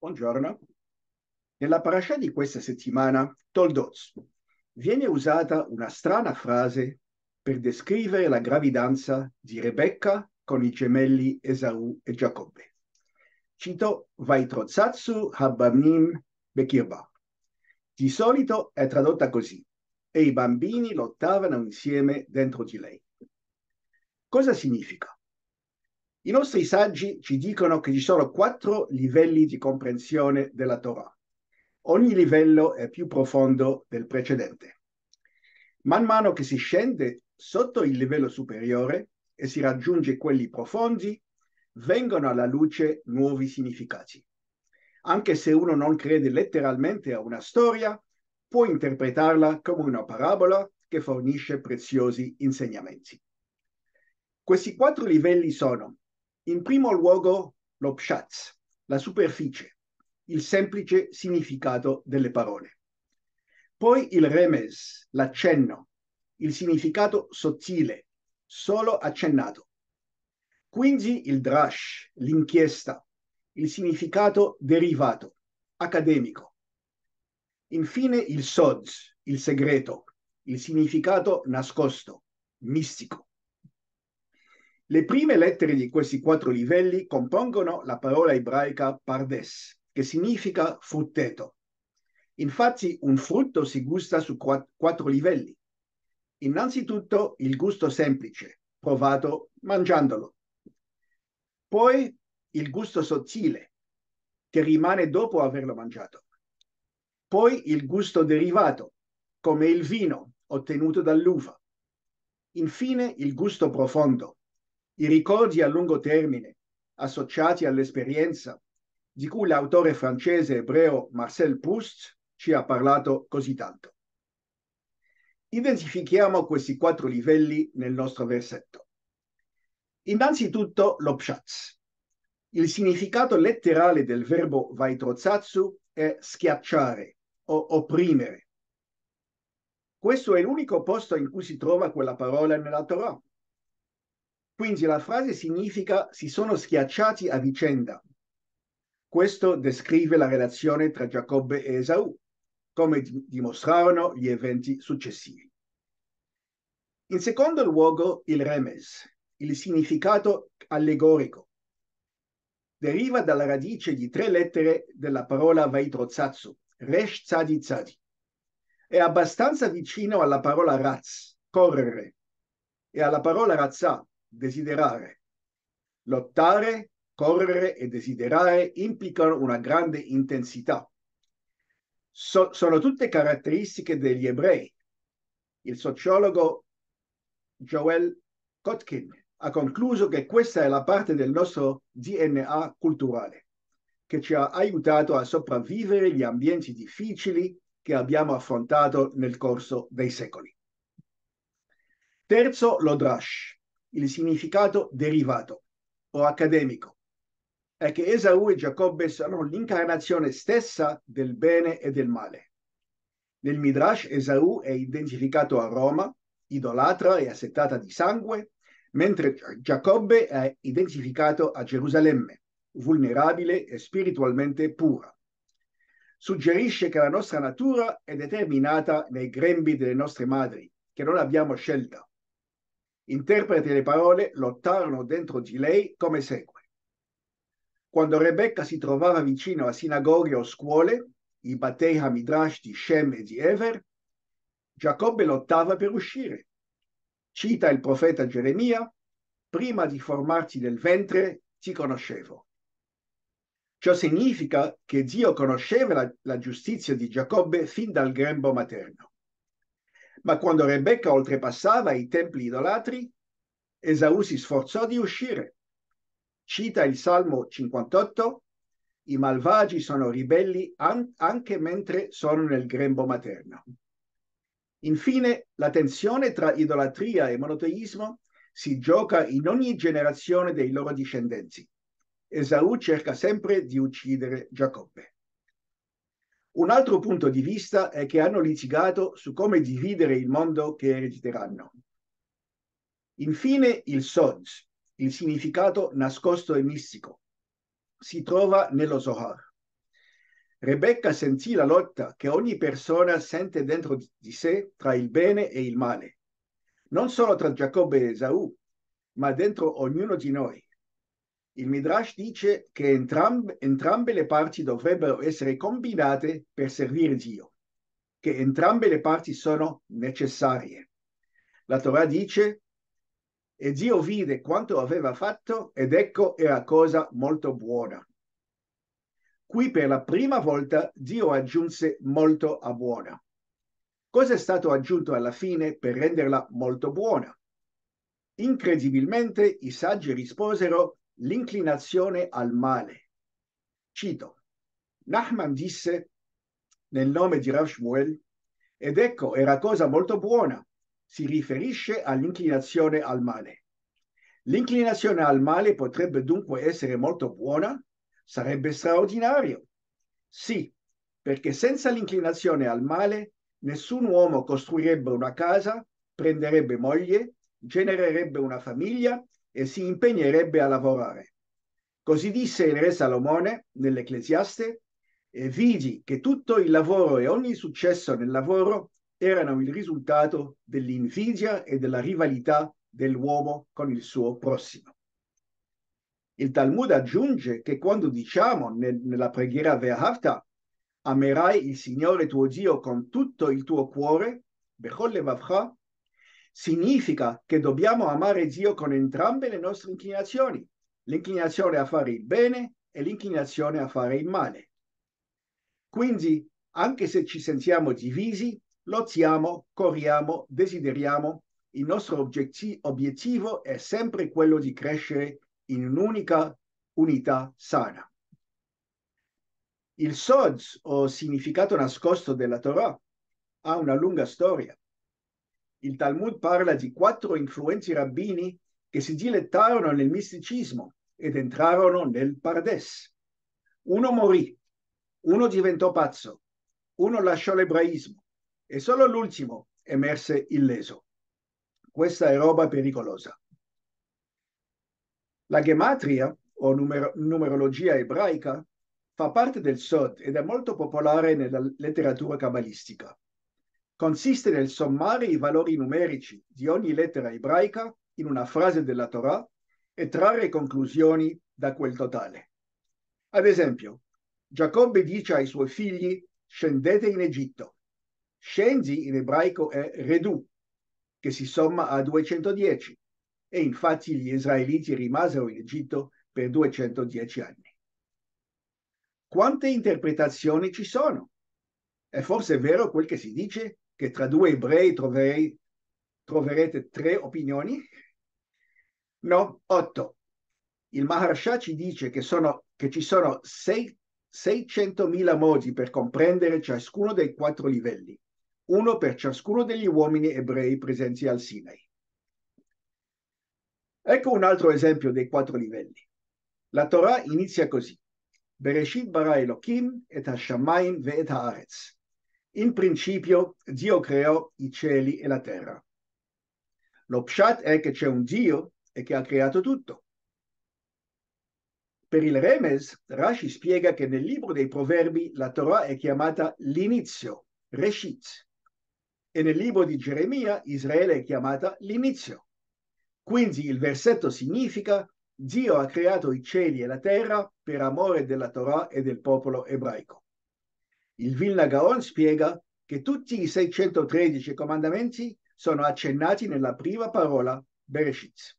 Buongiorno. Nella parasha di questa settimana, Toldoz, viene usata una strana frase per descrivere la gravidanza di Rebecca con i gemelli Esau e Giacobbe. Cito Vaitrozatsu Habanim Bekirba. Di solito è tradotta così, e i bambini lottavano insieme dentro di lei. Cosa significa? I nostri saggi ci dicono che ci sono quattro livelli di comprensione della Torah. Ogni livello è più profondo del precedente. Man mano che si scende sotto il livello superiore e si raggiunge quelli profondi, vengono alla luce nuovi significati. Anche se uno non crede letteralmente a una storia, può interpretarla come una parabola che fornisce preziosi insegnamenti. Questi quattro livelli sono in primo luogo lo pshatz, la superficie, il semplice significato delle parole. Poi il remes, l'accenno, il significato sottile, solo accennato. Quindi il drash, l'inchiesta, il significato derivato, accademico. Infine il sods, il segreto, il significato nascosto, mistico. Le prime lettere di questi quattro livelli compongono la parola ebraica pardes, che significa frutteto. Infatti un frutto si gusta su quattro livelli. Innanzitutto il gusto semplice, provato mangiandolo. Poi il gusto sottile, che rimane dopo averlo mangiato. Poi il gusto derivato, come il vino ottenuto dall'uva. Infine il gusto profondo, i ricordi a lungo termine, associati all'esperienza, di cui l'autore francese ebreo Marcel Proust ci ha parlato così tanto. Identifichiamo questi quattro livelli nel nostro versetto. Innanzitutto l'opshatz. Il significato letterale del verbo vaitrozatsu è schiacciare o opprimere. Questo è l'unico posto in cui si trova quella parola nella Torah quindi la frase significa si sono schiacciati a vicenda. Questo descrive la relazione tra Giacobbe e Esau, come dimostrarono gli eventi successivi. In secondo luogo il remes, il significato allegorico, deriva dalla radice di tre lettere della parola vaitrozazzo, resh tzadi tzadi. È abbastanza vicino alla parola raz, correre, e alla parola razza, desiderare. Lottare, correre e desiderare implicano una grande intensità. So, sono tutte caratteristiche degli ebrei. Il sociologo Joel Kotkin ha concluso che questa è la parte del nostro DNA culturale che ci ha aiutato a sopravvivere gli ambienti difficili che abbiamo affrontato nel corso dei secoli. Terzo, lo l'Odrash il significato derivato o accademico è che Esau e Giacobbe sono l'incarnazione stessa del bene e del male. Nel Midrash Esau è identificato a Roma, idolatra e assettata di sangue, mentre Giacobbe è identificato a Gerusalemme, vulnerabile e spiritualmente pura. Suggerisce che la nostra natura è determinata nei grembi delle nostre madri, che non abbiamo scelta interpreti le parole lottarono dentro di lei come segue. Quando Rebecca si trovava vicino a sinagoghe o scuole, i Batei Hamidrash di Shem e di Ever, Giacobbe lottava per uscire. Cita il profeta Geremia, prima di formarti nel ventre ti conoscevo. Ciò significa che Dio conosceva la, la giustizia di Giacobbe fin dal grembo materno. Ma quando Rebecca oltrepassava i templi idolatri, Esaù si sforzò di uscire. Cita il Salmo 58, i malvagi sono ribelli an anche mentre sono nel grembo materno. Infine, la tensione tra idolatria e monoteismo si gioca in ogni generazione dei loro discendenti. Esaù cerca sempre di uccidere Giacobbe. Un altro punto di vista è che hanno litigato su come dividere il mondo che erediteranno. Infine il Soj, il significato nascosto e mistico, si trova nello Zohar. Rebecca sentì la lotta che ogni persona sente dentro di sé tra il bene e il male, non solo tra Giacobbe e Esaù, ma dentro ognuno di noi. Il Midrash dice che entrambe, entrambe le parti dovrebbero essere combinate per servire Dio, che entrambe le parti sono necessarie. La Torah dice, e Dio vide quanto aveva fatto ed ecco era cosa molto buona. Qui per la prima volta Dio aggiunse molto a buona. Cosa è stato aggiunto alla fine per renderla molto buona? Incredibilmente i saggi risposero l'inclinazione al male. Cito, Nachman disse nel nome di Rav ed ecco, era cosa molto buona, si riferisce all'inclinazione al male. L'inclinazione al male potrebbe dunque essere molto buona? Sarebbe straordinario. Sì, perché senza l'inclinazione al male nessun uomo costruirebbe una casa, prenderebbe moglie, genererebbe una famiglia e si impegnerebbe a lavorare. Così disse il re Salomone nell'Ecclesiaste e vidi che tutto il lavoro e ogni successo nel lavoro erano il risultato dell'invidia e della rivalità dell'uomo con il suo prossimo. Il Talmud aggiunge che quando diciamo nel, nella preghiera Ve'ahavta amerai il Signore tuo Dio con tutto il tuo cuore, Bechol Levavcha, significa che dobbiamo amare Dio con entrambe le nostre inclinazioni, l'inclinazione a fare il bene e l'inclinazione a fare il male. Quindi, anche se ci sentiamo divisi, lottiamo, corriamo, desideriamo, il nostro obiettivo, è sempre quello di crescere in un'unica unità sana. Il Sod, o significato nascosto della Torah, ha una lunga storia il Talmud parla di quattro influenti rabbini che si dilettarono nel misticismo ed entrarono nel Pardes. Uno morì, uno diventò pazzo, uno lasciò l'ebraismo e solo l'ultimo emerse illeso. Questa è roba pericolosa. La gematria, o numer- numerologia ebraica, fa parte del Sod ed è molto popolare nella letteratura cabalistica consiste nel sommare i valori numerici di ogni lettera ebraica in una frase della Torah e trarre conclusioni da quel totale. Ad esempio, Giacobbe dice ai suoi figli scendete in Egitto. Scendi in ebraico è redu, che si somma a 210 e infatti gli israeliti rimasero in Egitto per 210 anni. Quante interpretazioni ci sono? È forse vero quel che si dice che tra due ebrei troverei, troverete tre opinioni? No, otto. Il Maharsha ci dice che, sono, che ci sono 600.000 modi per comprendere ciascuno dei quattro livelli, uno per ciascuno degli uomini ebrei presenti al Sinai. Ecco un altro esempio dei quattro livelli. La Torah inizia così. Bereshit bara Elohim et ha-shamayim ve et haaretz. In principio Dio creò i cieli e la terra. Lo pshat è che c'è un Dio e che ha creato tutto. Per il Remes, Rashi spiega che nel libro dei Proverbi la Torah è chiamata l'inizio, Reshit, e nel libro di Geremia Israele è chiamata l'inizio. Quindi il versetto significa Dio ha creato i cieli e la terra per amore della Torah e del popolo ebraico. Il Vilna Gaon spiega che tutti i 613 comandamenti sono accennati nella prima parola Bereshit.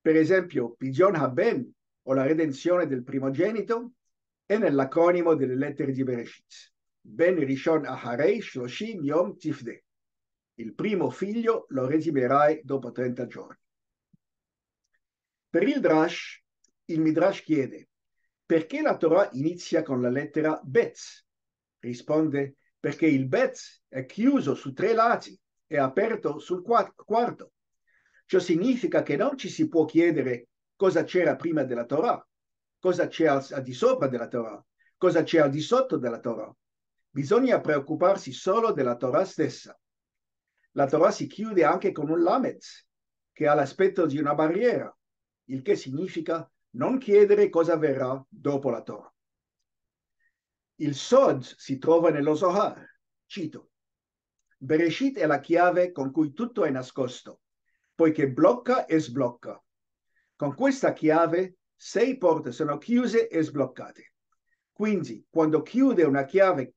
Per esempio, Pidion Haben, o la redenzione del primogenito, è nell'acronimo delle lettere di Bereshit. Ben Rishon Aharei Shloshim Yom Tifde. Il primo figlio lo resimerai dopo 30 giorni. Per il Drash, il Midrash chiede perché la Torah inizia con la lettera Bez, risponde perché il Betz è chiuso su tre lati e aperto sul quarto. Ciò significa che non ci si può chiedere cosa c'era prima della Torah, cosa c'è al, al di sopra della Torah, cosa c'è al di sotto della Torah. Bisogna preoccuparsi solo della Torah stessa. La Torah si chiude anche con un lamet, che ha l'aspetto di una barriera, il che significa non chiedere cosa verrà dopo la Torah. Il Sod si trova nello Zohar. Cito. Bereshit è la chiave con cui tutto è nascosto, poiché blocca e sblocca. Con questa chiave sei porte sono chiuse e sbloccate. Quindi, quando chiude una chiave,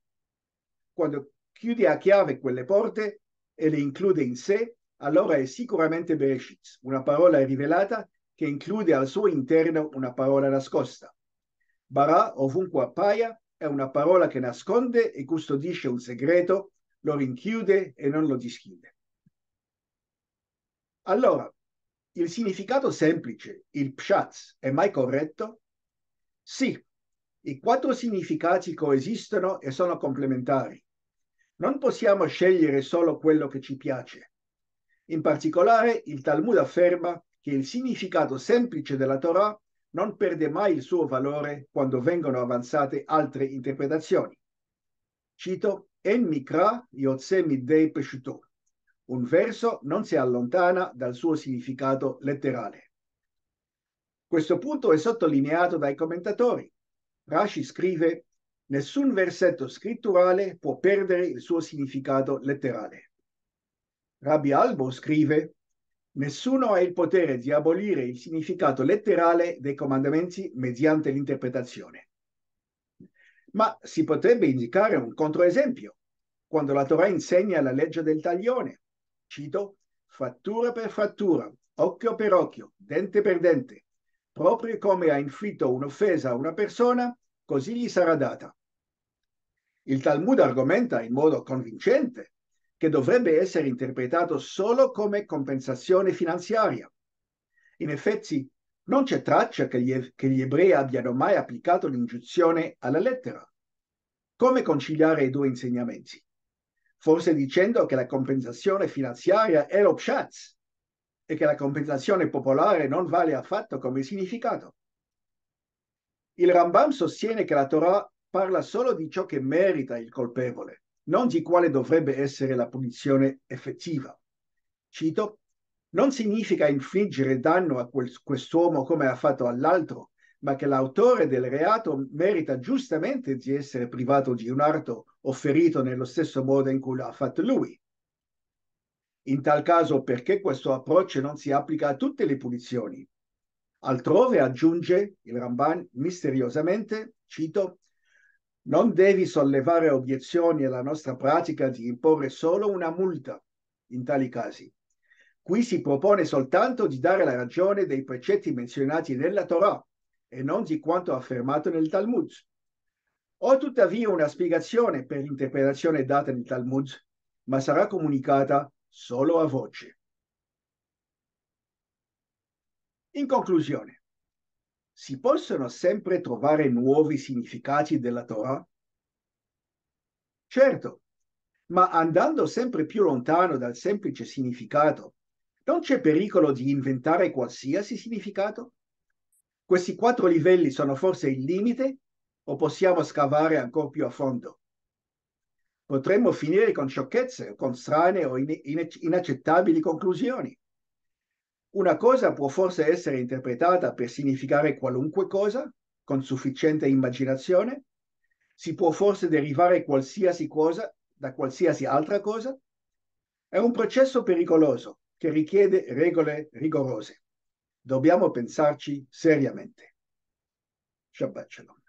quando chiude a chiave quelle porte e le include in sé, allora è sicuramente Bereshit, una parola rivelata che include al suo interno una parola nascosta. Barà, ovunque appaia, è una parola che nasconde e custodisce un segreto, lo rinchiude e non lo dischiude. Allora, il significato semplice, il pshatz, è mai corretto? Sì, i quattro significati coesistono e sono complementari. Non possiamo scegliere solo quello che ci piace. In particolare, il Talmud afferma che il significato semplice della Torah non perde mai il suo valore quando vengono avanzate altre interpretazioni. Cito En Mikra Yotse Midei Peshuto. Un verso non si allontana dal suo significato letterale. Questo punto è sottolineato dai commentatori. Rashi scrive Nessun versetto scritturale può perdere il suo significato letterale. Rabbi Albo scrive Nessuno ha il potere di abolire il significato letterale dei comandamenti mediante l'interpretazione. Ma si potrebbe indicare un controesempio quando la Torah insegna la legge del taglione. Cito, frattura per frattura, occhio per occhio, dente per dente. Proprio come ha inflitto un'offesa a una persona, così gli sarà data. Il Talmud argomenta in modo convincente che dovrebbe essere interpretato solo come compensazione finanziaria. In effetti, non c'è traccia che gli, che gli ebrei abbiano mai applicato l'ingiunzione alla lettera. Come conciliare i due insegnamenti? Forse dicendo che la compensazione finanziaria è lo pshatz e che la compensazione popolare non vale affatto come significato. Il Rambam sostiene che la Torah parla solo di ciò che merita il colpevole non di quale dovrebbe essere la punizione effettiva. Cito, non significa infliggere danno a quel, quest'uomo come ha fatto all'altro, ma che l'autore del reato merita giustamente di essere privato di un arto o ferito nello stesso modo in cui l'ha fatto lui. In tal caso, perché questo approccio non si applica a tutte le punizioni? Altrove aggiunge il Ramban misteriosamente, cito, non devi sollevare obiezioni alla nostra pratica di imporre solo una multa in tali casi. Qui si propone soltanto di dare la ragione dei precetti menzionati nella Torah e non di quanto affermato nel Talmud. Ho tuttavia una spiegazione per l'interpretazione data nel Talmud, ma sarà comunicata solo a voce. In conclusione, si possono sempre trovare nuovi significati della Torah? Certo, ma andando sempre più lontano dal semplice significato, non c'è pericolo di inventare qualsiasi significato? Questi quattro livelli sono forse il limite o possiamo scavare ancora più a fondo? Potremmo finire con sciocchezze, con strane o inaccettabili conclusioni. Una cosa può forse essere interpretata per significare qualunque cosa, con sufficiente immaginazione, si può forse derivare qualsiasi cosa da qualsiasi altra cosa? È un processo pericoloso che richiede regole rigorose. Dobbiamo pensarci seriamente. Shabbat shalom.